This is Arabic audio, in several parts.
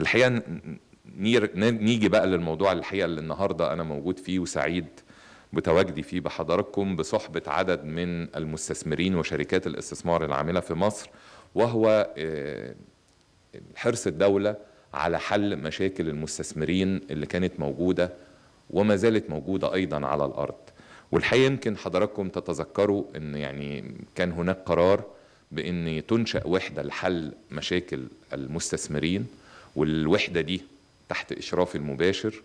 الحقيقه نيجي بقى للموضوع الحقيقه اللي النهارده انا موجود فيه وسعيد بتواجدي فيه بحضراتكم بصحبه عدد من المستثمرين وشركات الاستثمار العامله في مصر وهو آه، حرص الدوله على حل مشاكل المستثمرين اللي كانت موجوده وما زالت موجوده ايضا على الارض والحقيقه يمكن حضراتكم تتذكروا ان يعني كان هناك قرار بان تنشا وحده لحل مشاكل المستثمرين والوحدة دي تحت إشراف المباشر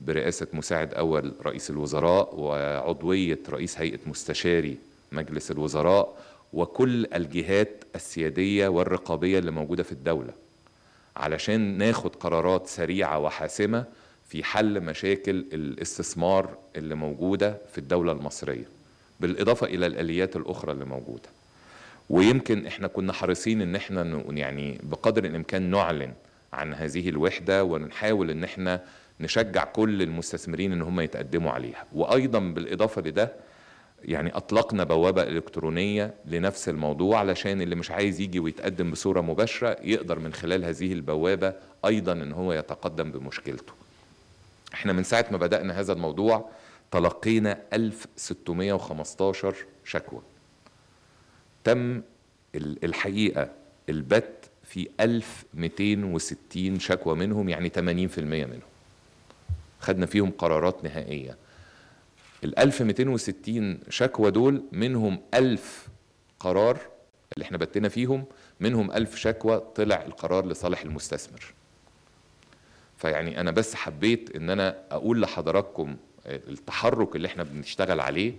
برئاسة مساعد أول رئيس الوزراء وعضوية رئيس هيئة مستشاري مجلس الوزراء وكل الجهات السيادية والرقابية اللي موجودة في الدولة علشان ناخد قرارات سريعة وحاسمة في حل مشاكل الاستثمار اللي موجودة في الدولة المصرية بالإضافة إلى الآليات الأخرى اللي موجودة ويمكن احنا كنا حريصين ان احنا يعني بقدر الامكان نعلن عن هذه الوحدة ونحاول ان احنا نشجع كل المستثمرين ان هم يتقدموا عليها وايضا بالاضافة لده يعني اطلقنا بوابة الكترونية لنفس الموضوع علشان اللي مش عايز يجي ويتقدم بصورة مباشرة يقدر من خلال هذه البوابة ايضا ان هو يتقدم بمشكلته احنا من ساعة ما بدأنا هذا الموضوع تلقينا 1615 شكوى تم الحقيقة البت في 1260 شكوى منهم يعني 80% منهم خدنا فيهم قرارات نهائية ال 1260 شكوى دول منهم 1000 قرار اللي احنا بتنا فيهم منهم 1000 شكوى طلع القرار لصالح المستثمر فيعني انا بس حبيت ان انا اقول لحضراتكم آه، التحرك اللي احنا بنشتغل عليه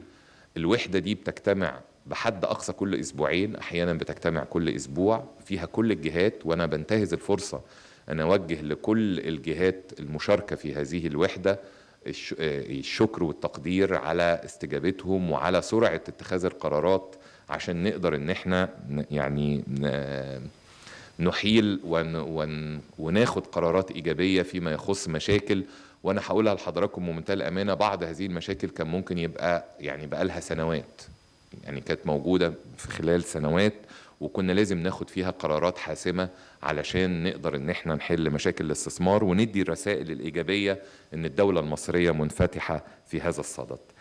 الوحدة دي بتجتمع بحد أقصى كل أسبوعين أحيانا بتجتمع كل أسبوع فيها كل الجهات وأنا بنتهز الفرصة أن أوجه لكل الجهات المشاركة في هذه الوحدة الشكر والتقدير على استجابتهم وعلى سرعة اتخاذ القرارات عشان نقدر ان احنا يعني نحيل ون ون وناخد قرارات ايجابيه فيما يخص مشاكل وانا هقولها لحضراتكم بمنتهى الامانه بعض هذه المشاكل كان ممكن يبقى يعني بقى لها سنوات يعني كانت موجوده في خلال سنوات وكنا لازم ناخد فيها قرارات حاسمه علشان نقدر ان احنا نحل مشاكل الاستثمار وندي الرسائل الايجابيه ان الدوله المصريه منفتحه في هذا الصدد